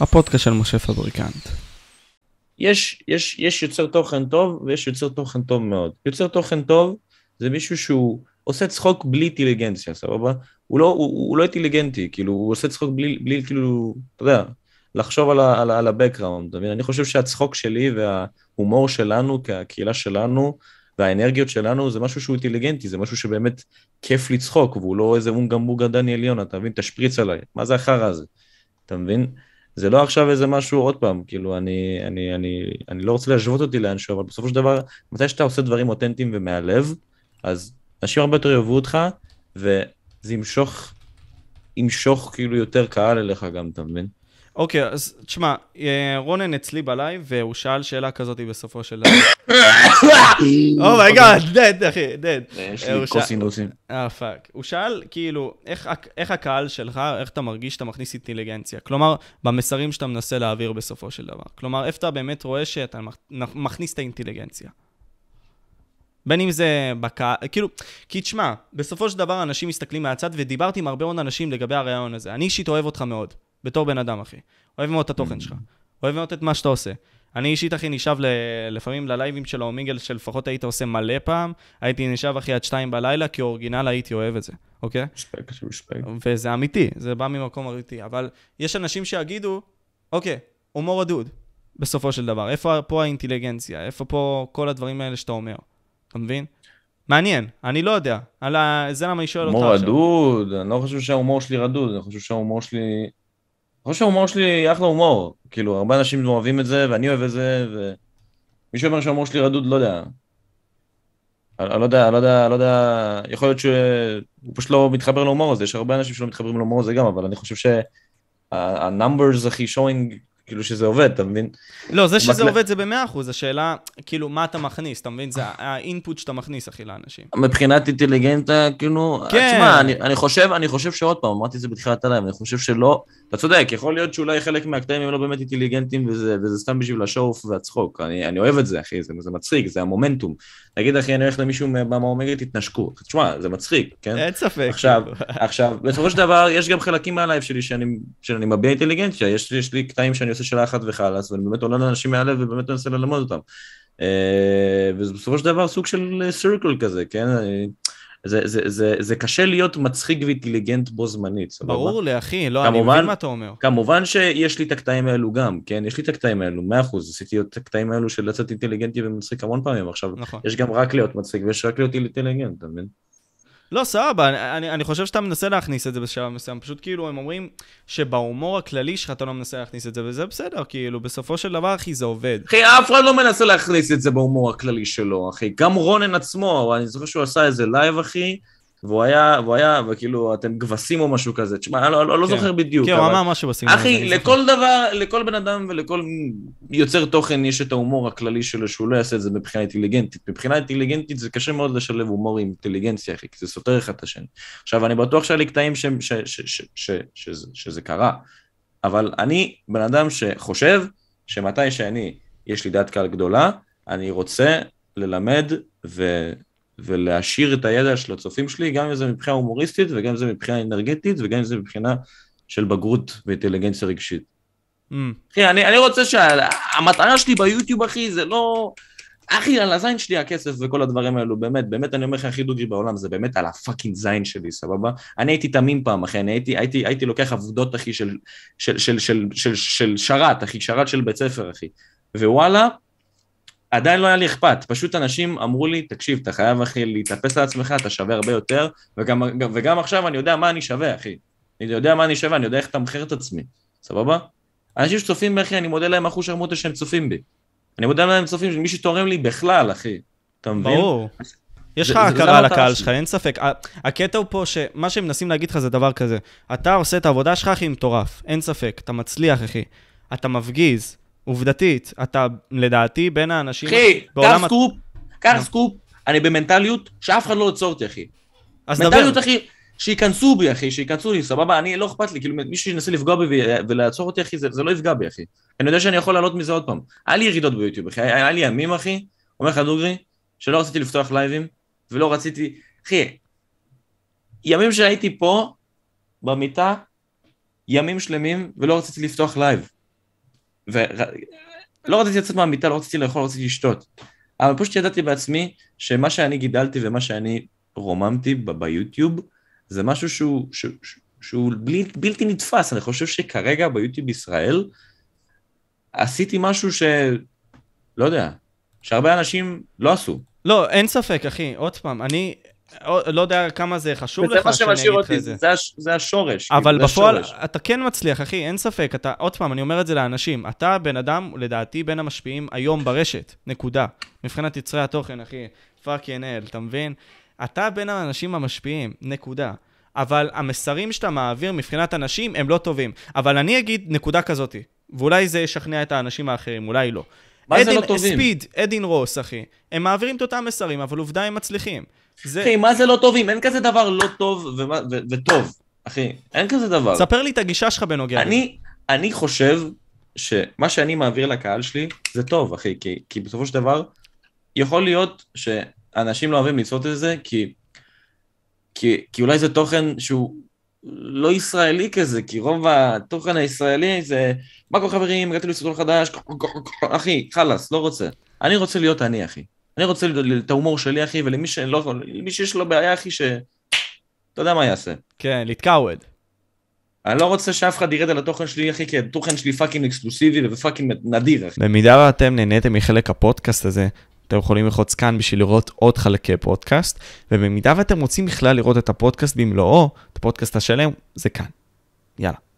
הפודקאסט של משה פבריקנט. יש, יש, יש יוצר תוכן טוב ויש יוצר תוכן טוב מאוד. יוצר תוכן טוב זה מישהו שהוא עושה צחוק בלי אינטליגנציה, סבבה? הוא לא, הוא, הוא לא אינטליגנטי, כאילו, הוא עושה צחוק בלי, בלי כאילו, אתה יודע, לחשוב על, על, על ה-background, אתה מבין? אני חושב שהצחוק שלי וההומור שלנו כקהילה שלנו, והאנרגיות שלנו זה משהו שהוא אינטליגנטי, זה משהו שבאמת כיף לצחוק, והוא לא איזה אונגה מוגה דני עליון, אתה מבין? תשפריץ עליי, מה זה החרא הזה? אתה מבין? זה לא עכשיו איזה משהו, עוד פעם, כאילו, אני, אני, אני, אני לא רוצה להשוות אותי לאנשהו, אבל בסופו של דבר, מתי שאתה עושה דברים אותנטיים ומהלב, אז אנשים הרבה יותר יאהבו אותך, וזה ימשוך, ימשוך כאילו יותר קהל אליך גם, אתה מבין? אוקיי, okay, אז תשמע, אה, רונן אצלי בלייב, והוא שאל שאלה כזאת בסופו של... דבר. אומייגאד, דד, אחי, דד. אה, יש אה, לי קוסינוסים. אה, פאק. הוא שאל, כאילו, איך, איך הקהל שלך, איך אתה מרגיש שאתה מכניס אינטליגנציה? כלומר, במסרים שאתה מנסה להעביר בסופו של דבר. כלומר, איפה אתה באמת רואה שאתה מכניס את האינטליגנציה? בין אם זה בקהל, כאילו, כי תשמע, בסופו של דבר אנשים מסתכלים מהצד, ודיברתי עם הרבה מאוד אנשים לגבי הרעיון הזה. אני אישית אוהב אותך מאוד. בתור בן אדם, אחי. אוהב מאוד את התוכן mm. שלך. אוהב מאוד את מה שאתה עושה. אני אישית, אחי, נשאב ל... לפעמים ללייבים של האומינגל, שלפחות היית עושה מלא פעם, הייתי נשאב, אחי, עד שתיים בלילה, כי אורגינל הייתי אוהב את זה, אוקיי? משפק, משפק. וזה אמיתי, זה בא ממקום אמיתי. אבל יש אנשים שיגידו, אוקיי, הומור הדוד, בסופו של דבר. איפה פה האינטליגנציה? איפה פה כל הדברים האלה שאתה אומר? אתה מבין? מעניין, אני לא יודע. על ה... זה למה אני שואל אותך עכשיו. הומור רדוד, אני לא חושב שההומור שלי רדוד, אני חושב שההומור שלי חושב שההומור שלי אחלה הומור, כאילו, הרבה אנשים אוהבים את זה, ואני אוהב את זה, ו... ומי שאומר שההומור שלי רדוד, לא יודע. אני לא יודע, אני לא יודע, לא יודע, יכול להיות שהוא פשוט לא מתחבר להומור הזה, יש הרבה אנשים שלא מתחברים להומור הזה גם, אבל אני חושב שה-numbers הכי showing כאילו שזה עובד, אתה מבין? לא, זה שזה עובד זה במאה אחוז, השאלה, כאילו, מה אתה מכניס, אתה מבין? זה האינפוט שאתה מכניס, אחי, לאנשים. מבחינת אינטליגנטה, כאילו, כן. תשמע, אני, אני חושב, אני חושב שעוד פעם, אמרתי את זה בתחילת הלילה, אני חושב שלא, אתה צודק, יכול להיות שאולי חלק מהקטעים הם לא באמת אינטליגנטים, וזה, וזה סתם בשביל השואוף והצחוק. אני, אני אוהב את זה, אחי, זה, זה מצחיק, זה המומנטום. נגיד, אחי, אני הולך למישהו מהבמה תתנשקו. תשמע, זה מצחיק, כן? אין ספק. עכשיו, עכשיו, בסופו של דבר, יש גם חלקים מהלייב שלי שאני, שאני מביע אינטליגנציה, יש, יש לי קטעים שאני עושה שאלה אחת וחלאס, ואני באמת עולה לאנשים מהלב ובאמת מנסה ללמוד אותם. וזה אה, בסופו של דבר סוג של סירקל אה, כזה, כן? אה, זה, זה, זה, זה קשה להיות מצחיק ואינטליגנט בו זמנית, סבבה? ברור לי, אחי, לא, כמובן, אני מבין מה אתה אומר. כמובן שיש לי את הקטעים האלו גם, כן? יש לי את הקטעים האלו, מאה אחוז, עשיתי את הקטעים האלו של לצאת אינטליגנטי ומצחיק המון פעמים עכשיו. נכון. יש גם רק להיות מצחיק ויש רק להיות אינטליגנט, אתה מבין? לא, סבבה, אני, אני חושב שאתה מנסה להכניס את זה בשלב מסוים, פשוט כאילו הם אומרים שבהומור הכללי שלך אתה לא מנסה להכניס את זה, וזה בסדר, כאילו, בסופו של דבר, אחי, זה עובד. אחי, אף אחד לא מנסה להכניס את זה בהומור הכללי שלו, אחי. גם רונן עצמו, אני זוכר שהוא עשה איזה לייב, אחי, והוא היה, והוא היה, וכאילו, אתם כבשים או משהו כזה, תשמע, אני לא, לא, לא כן. זוכר בדיוק. כן, הוא אמר משהו בסגנון. אחי, לכל זוכר. דבר, לכל בן אדם ולכל יוצר תוכן יש את ההומור הכללי שלו, שהוא לא יעשה את זה מבחינה אינטליגנטית. מבחינה אינטליגנטית זה קשה מאוד לשלב הומור עם אינטליגנציה, אחי, כי זה סותר אחד את השני. עכשיו, אני בטוח שהיה לי קטעים ש, ש, ש, ש, ש, שזה, שזה קרה, אבל אני בן אדם שחושב שמתי שאני, יש לי דעת קהל גדולה, אני רוצה ללמד ו... ולהשאיר את הידע של הצופים שלי, גם אם זה מבחינה הומוריסטית וגם אם זה מבחינה אנרגטית וגם אם זה מבחינה של בגרות ואינטליגנציה רגשית. Mm. אחי, אני, אני רוצה שהמטרה שה... שלי ביוטיוב, אחי, זה לא... אחי, על הזין שלי הכסף וכל הדברים האלו, באמת, באמת, אני אומר לך, הכי דוגרי בעולם, זה באמת על הפאקינג זין שלי, סבבה? אני הייתי תמים פעם, אחי, אני הייתי, הייתי, הייתי לוקח עבודות, אחי, של, של, של, של, של, של, של שרת, אחי, שרת של בית ספר, אחי. ווואלה, עדיין לא היה לי אכפת, פשוט אנשים אמרו לי, תקשיב, אתה חייב אחי להתאפס על עצמך, אתה שווה הרבה יותר, וגם, וגם עכשיו אני יודע מה אני שווה, אחי. אני יודע מה אני שווה, אני יודע איך לתמחר את עצמי, סבבה? אנשים שצופים בי, אחי, אני מודה להם אחוש הרמוטה שהם צופים בי. אני מודה להם צופים, מי שתורם לי בכלל, אחי. אתה מבין? ברור. יש לך הכרה לקהל שלך, אין ספק. הקטע הוא פה שמה שהם מנסים להגיד לך זה דבר כזה. אתה עושה את העבודה שלך, אחי, מטורף. אין ספק. אתה מצליח, אחי. אתה מפגיז. עובדתית, אתה לדעתי בין האנשים... אחי, בעולם... אחי, קח סקופ, קח סקופ, אני במנטליות שאף אחד לא יוצא אותי, אחי. אז דבר. מנטליות, אחי, שייכנסו בי, אחי, שייכנסו לי, סבבה? אני, לא אכפת לי, כאילו, מישהו שינסה לפגוע בי ולעצור אותי, אחי, זה, זה לא יפגע בי, אחי. אני יודע שאני יכול לעלות מזה עוד פעם. היה לי ירידות ביוטיוב, אחי, היה לי ימים, אחי, אומר לך דוגרי, שלא רציתי לפתוח לייבים, ולא רציתי... אחי, ימים שהייתי פה, במיטה, ימים שלמים, ולא רציתי לפתוח לייב. ולא רציתי לצאת מהמיטה, לא רציתי לאכול, לא רציתי לשתות. אבל פשוט ידעתי בעצמי שמה שאני גידלתי ומה שאני רוממתי ב- ביוטיוב, זה משהו שהוא, שהוא, ש- שהוא בלי, בלתי נתפס. אני חושב שכרגע ביוטיוב ישראל, עשיתי משהו ש... לא יודע, שהרבה אנשים לא עשו. לא, אין ספק, אחי. עוד פעם, אני לא יודע כמה זה חשוב לך שאני אגיד לך את זה. זה הש, זה השורש. כאילו, אבל זה בפועל, השורש. אתה כן מצליח, אחי, אין ספק. אתה, עוד פעם, אני אומר את זה לאנשים. אתה בן אדם, לדעתי, בין המשפיעים היום ברשת. נקודה. מבחינת יצרי התוכן, אחי. פאקינג אל, אתה מבין? אתה בין האנשים המשפיעים, נקודה. אבל המסרים שאתה מעביר מבחינת אנשים הם לא טובים. אבל אני אגיד נקודה כזאתי, ואולי זה ישכנע את האנשים האחרים, אולי לא. מה אדין, זה לא טובים? ספיד, אדין רוס, אחי. הם מעבירים את אותם מסרים, אבל עובדה הם מצליחים. זה... אחי, מה זה לא טובים? אין כזה דבר לא טוב ומה, ו- וטוב, אחי. אין כזה דבר. ספר לי את הגישה שלך בנוגע לזה. אני, אני חושב שמה שאני מעביר לקהל שלי זה טוב, אחי, כי, כי בסופו של דבר, יכול להיות שאנשים לא אוהבים לצעות את זה, כי, כי, כי אולי זה תוכן שהוא... לא ישראלי כזה, כי רוב התוכן הישראלי זה מה קורה חברים, הגעתי לסרטון חדש, אחי, חלאס, לא רוצה. אני רוצה להיות אני, אחי. אני רוצה את ההומור שלי, אחי, ולמי ש... לא, למי שיש לו בעיה, אחי, ש... אתה יודע מה יעשה. כן, להתקעווד. אני לא רוצה שאף אחד ירד על התוכן שלי, אחי, כי התוכן שלי פאקינג אקסקלוסיבי ופאקינג נדיר, אחי. במידה ואתם נהניתם מחלק הפודקאסט הזה, אתם יכולים לחוץ כאן בשביל לראות עוד חלקי פודקאסט, ובמידה ואתם רוצים בכלל לראות את הפודקאסט במלואו, את הפודקאסט השלם, זה כאן. יאללה.